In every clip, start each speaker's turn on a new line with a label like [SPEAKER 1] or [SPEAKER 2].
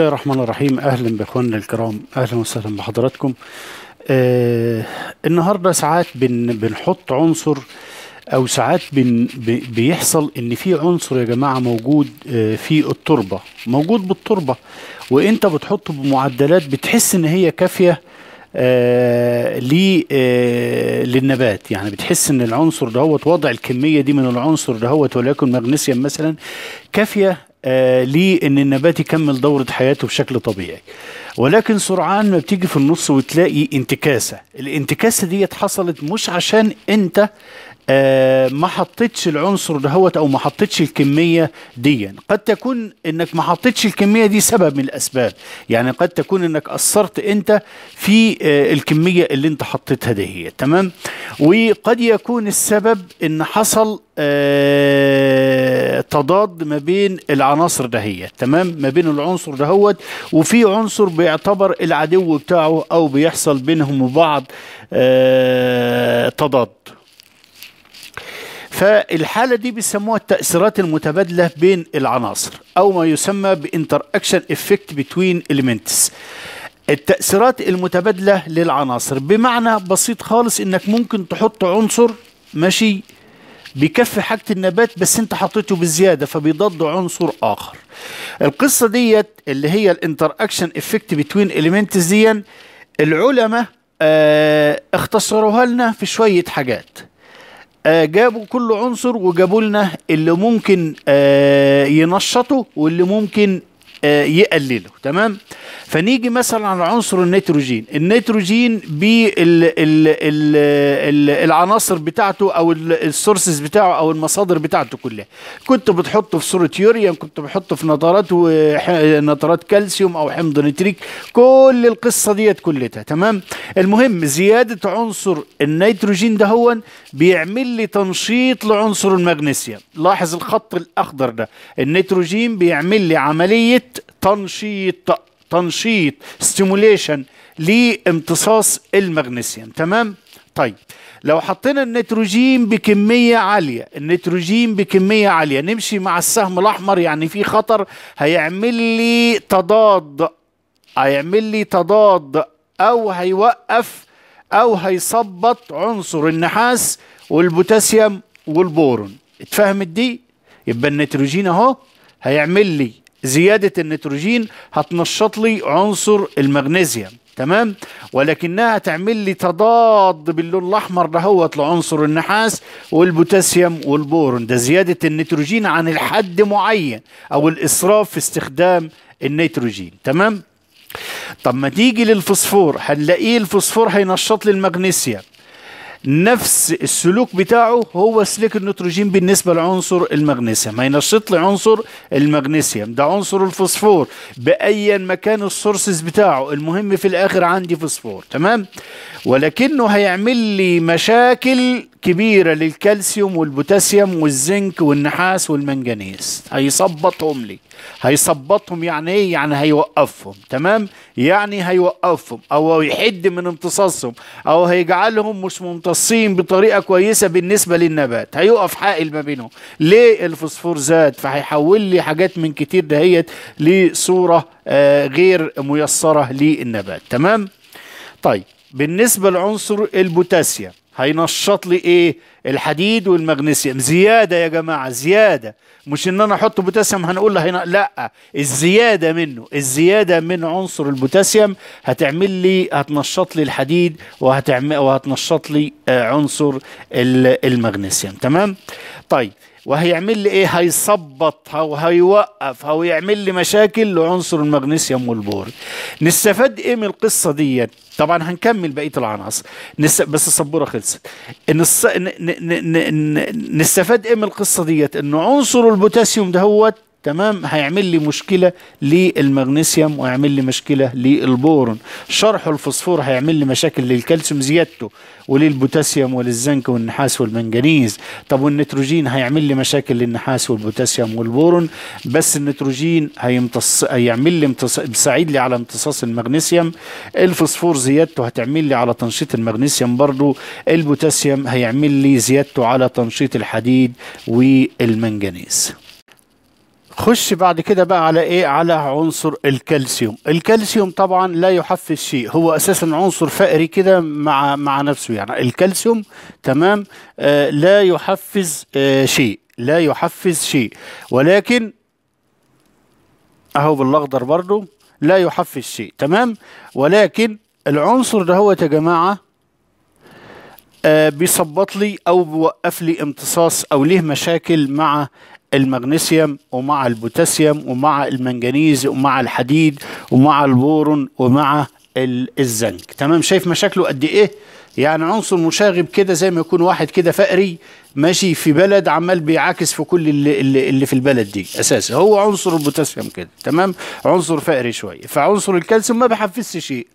[SPEAKER 1] الله الرحمن الرحيم اهلا باخواننا الكرام اهلا وسهلا بحضراتكم آه النهارده ساعات بن بنحط عنصر او ساعات بن بيحصل ان في عنصر يا جماعه موجود آه في التربه موجود بالتربه وانت بتحطه بمعدلات بتحس ان هي كافيه آه ل آه للنبات يعني بتحس ان العنصر دهوت وضع الكميه دي من العنصر دهوت وليكن مغنيسيوم مثلا كافيه آه ان النبات يكمل دوره حياته بشكل طبيعي ولكن سرعان ما بتيجي في النص وتلاقي انتكاسه الانتكاسه ديت حصلت مش عشان انت آه ما حطيتش العنصر دهوت او ما حطيتش الكميه دي قد تكون انك ما حطيتش الكميه دي سبب من الاسباب يعني قد تكون انك قصرت انت في آه الكميه اللي انت حطيتها دي تمام وقد يكون السبب ان حصل آه تضاد ما بين العناصر دهية تمام ما بين العنصر دهوت وفي عنصر بيعتبر العدو بتاعه او بيحصل بينهم وبعض آه تضاد فالحالة دي بيسموها التأثيرات المتبادلة بين العناصر أو ما يسمى بانتر اكشن افكت بتوين اليمنتس التأثيرات المتبادلة للعناصر بمعنى بسيط خالص انك ممكن تحط عنصر ماشي بيكفي حاجة النبات بس انت حطيته بالزيادة فبيضد عنصر اخر القصة ديت اللي هي الانتر اكشن افكت بتوين اليمنتس دي العلماء آه، اختصروها لنا في شوية حاجات آه، جابوا كل عنصر وجابوا لنا اللي ممكن آه، ينشطه واللي ممكن آه، يقلله تمام فنيجي مثلا على عنصر النيتروجين النيتروجين بالعناصر بتاعته او السورسز بتاعه او المصادر بتاعته كلها كنت بتحطه في صوره يوريا كنت بحطه في نظارات نظارات كالسيوم او حمض نتريك كل القصه ديت كلها تمام المهم زياده عنصر النيتروجين ده هو بيعمل لي تنشيط لعنصر المغنيسيوم لاحظ الخط الاخضر ده النيتروجين بيعمل لي عمليه تنشيط تنشيط ستيموليشن لامتصاص المغنيسيوم تمام طيب لو حطينا النيتروجين بكمية عالية النيتروجين بكمية عالية نمشي مع السهم الأحمر يعني في خطر هيعمل لي تضاد هيعمل لي تضاد أو هيوقف أو هيثبط عنصر النحاس والبوتاسيوم والبورون اتفهمت دي يبقى النيتروجين اهو هيعمل لي زيادة النيتروجين هتنشط لي عنصر المغنيسيوم تمام ولكنها تعمل لي تضاد باللون الاحمر دهوت لعنصر النحاس والبوتاسيوم والبورون ده زياده النيتروجين عن الحد معين او الاسراف في استخدام النيتروجين تمام طب ما تيجي للفوسفور هنلاقيه الفوسفور هينشط لي المغنيسيوم نفس السلوك بتاعه هو سلك النيتروجين بالنسبه لعنصر المغنيسيوم هينشط لي عنصر المغنيسيوم ده عنصر الفوسفور بايا مكان السورسز بتاعه المهم في الاخر عندي فوسفور تمام ولكنه هيعمل لي مشاكل كبيرة للكالسيوم والبوتاسيوم والزنك والنحاس والمنجنيز هيصبطهم لي هيصبطهم يعني ايه يعني هيوقفهم تمام يعني هيوقفهم او يحد من امتصاصهم او هيجعلهم مش ممتصين بطريقة كويسة بالنسبة للنبات هيقف حائل ما بينهم ليه الفوسفور زاد فهيحول لي حاجات من كتير دهيت لصورة آه غير ميسرة للنبات تمام طيب بالنسبة لعنصر البوتاسيوم هينشط لي ايه الحديد والمغنيسيوم زياده يا جماعه زياده مش ان انا احط بوتاسيوم هنقول هنا لا الزياده منه الزياده من عنصر البوتاسيوم هتعمل لي هتنشط لي الحديد وهتعمل وهتنشط لي آه، عنصر المغنيسيوم تمام طيب وهيعمل لي ايه هيصبط او هيوقف او يعمل لي مشاكل لعنصر المغنيسيوم والبور نستفاد ايه من القصه ديت طبعا هنكمل بقيه العناصر نس... بس السبوره خلصت نس... ن... ن... ن... نستفاد ايه من القصه ديت ان عنصر البوتاسيوم دهوت تمام هيعمل لي مشكله للمغنيسيوم ويعمل لي مشكله للبورون شرح الفوسفور هيعمل لي مشاكل للكالسيوم زيادته وللبوتاسيوم وللزنك والنحاس والمنجنيز طب والنيتروجين هيعمل لي مشاكل للنحاس والبوتاسيوم والبورون بس النيتروجين هيمتص هيعمل لي امتص... بيساعد لي على امتصاص المغنيسيوم الفوسفور زيادته هتعمل لي على تنشيط المغنيسيوم برضو البوتاسيوم هيعمل لي زيادته على تنشيط الحديد والمنجنيز خش بعد كده بقى على ايه على عنصر الكالسيوم الكالسيوم طبعا لا يحفز شيء هو اساسا عنصر فقري كده مع مع نفسه يعني الكالسيوم تمام آه لا يحفز آه شيء لا يحفز شيء ولكن اهو بالاخضر برضو لا يحفز شيء تمام ولكن العنصر ده هو يا جماعه آه بيصبط لي او بيوقف لي امتصاص او ليه مشاكل مع المغنيسيوم ومع البوتاسيوم ومع المنجنيز ومع الحديد ومع البورون ومع الزنك تمام شايف مشاكله قد ايه يعني عنصر مشاغب كده زي ما يكون واحد كده فقري ماشي في بلد عمال بيعاكس في كل اللي, اللي, اللي في البلد دي اساسا هو عنصر البوتاسيوم كده تمام عنصر فقري شويه فعنصر الكالسيوم ما بيحفزش شيء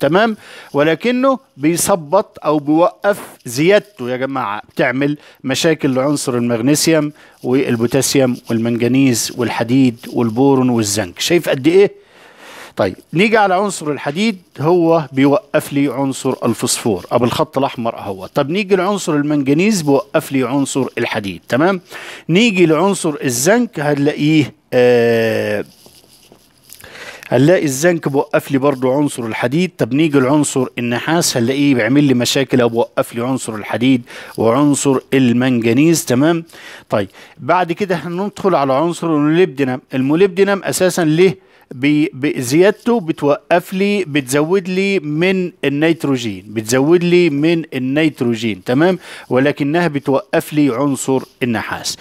[SPEAKER 1] تمام ولكنه بيثبط او بيوقف زيادته يا جماعه بتعمل مشاكل لعنصر المغنيسيوم والبوتاسيوم والمنجنيز والحديد والبورون والزنك شايف قد ايه طيب نيجي على عنصر الحديد هو بيوقف لي عنصر الفسفور او الخط الاحمر اهو طب نيجي لعنصر المنجنيز بيوقف لي عنصر الحديد تمام نيجي لعنصر الزنك هنلاقيه آه هنلاقي الزنك بوقف لي برضو عنصر الحديد طب نيجي لعنصر النحاس هنلاقيه بيعمل لي مشاكل او بوقف لي عنصر الحديد وعنصر المنجنيز تمام طيب بعد كده هندخل على عنصر الموليبدينم الموليبدينم اساسا ليه بزيادته بتوقف لي بتزود لي من النيتروجين بتزود لي من النيتروجين تمام ولكنها بتوقف لي عنصر النحاس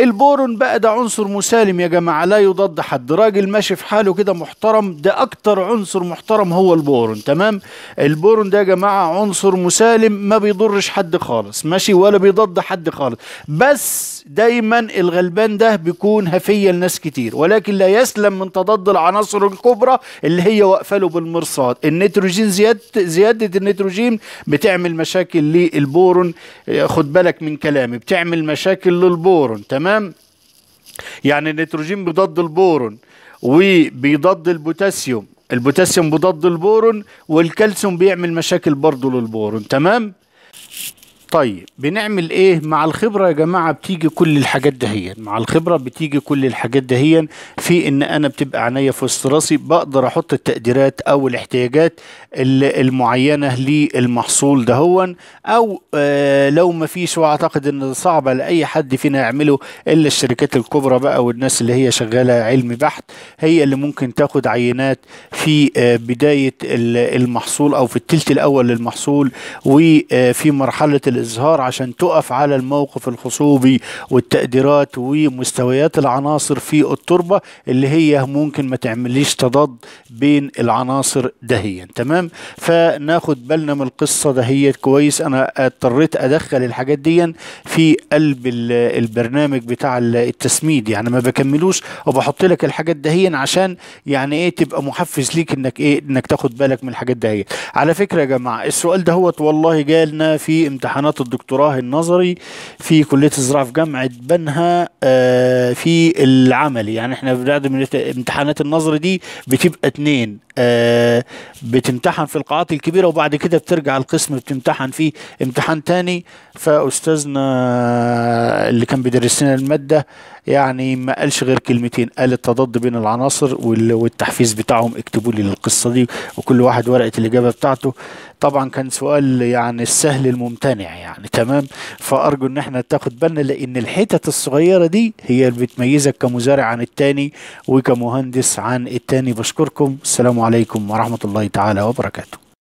[SPEAKER 1] البورون بقى ده عنصر مسالم يا جماعه لا يضاد حد راجل ماشي في حاله كده محترم ده اكتر عنصر محترم هو البورون تمام البورون ده يا جماعه عنصر مسالم ما بيضرش حد خالص ماشي ولا بيضاد حد خالص بس دايما الغلبان ده بيكون هفيه لناس كتير ولكن لا يسلم من تضاد العناصر العناصر الكبرى اللي هي واقفه له بالمرصاد النيتروجين زياده زياده النيتروجين بتعمل مشاكل للبورون آه، خد بالك من كلامي بتعمل مشاكل للبورون تمام يعني النيتروجين بيضد البورون وبيضد البوتاسيوم البوتاسيوم بضد البورون والكالسيوم بيعمل مشاكل برضه للبورون تمام طيب بنعمل ايه مع الخبرة يا جماعة بتيجي كل الحاجات دهيا مع الخبرة بتيجي كل الحاجات دهيا في ان انا بتبقى عينيا في وسط راسي بقدر احط التقديرات او الاحتياجات المعينة للمحصول دهون او آه لو ما فيش واعتقد ان صعبة لاي حد فينا يعمله الا الشركات الكبرى بقى والناس اللي هي شغالة علم بحت هي اللي ممكن تاخد عينات في آه بداية المحصول او في التلت الاول للمحصول وفي آه، مرحلة الإزهار عشان تقف على الموقف الخصوبي والتقديرات ومستويات العناصر في التربة اللي هي ممكن ما تعمليش تضاد بين العناصر دهيا تمام فناخد بالنا من القصة دهيت كويس أنا اضطريت أدخل الحاجات ديا في قلب البرنامج بتاع التسميد يعني ما بكملوش وبحط لك الحاجات دهيا عشان يعني ايه تبقى محفز ليك انك ايه انك تاخد بالك من الحاجات دهيت على فكرة يا جماعة السؤال دهوت والله جالنا في امتحانات دراسات الدكتوراه النظري في كليه الزراعه في جامعه بنها آه، في العملي يعني احنا بعد من امتحانات النظري دي بتبقى اتنين آه، بتمتحن في القاعات الكبيره وبعد كده بترجع القسم بتمتحن فيه امتحان تاني فاستاذنا اللي كان بيدرس لنا الماده يعني ما قالش غير كلمتين قال التضاد بين العناصر والتحفيز بتاعهم اكتبوا لي القصه دي وكل واحد ورقه الاجابه بتاعته طبعا كان سؤال يعني السهل الممتنع يعني يعني تمام فارجو ان احنا تاخد بالنا لان الحتت الصغيره دي هي اللي بتميزك كمزارع عن التاني وكمهندس عن التاني بشكركم السلام عليكم ورحمه الله تعالى وبركاته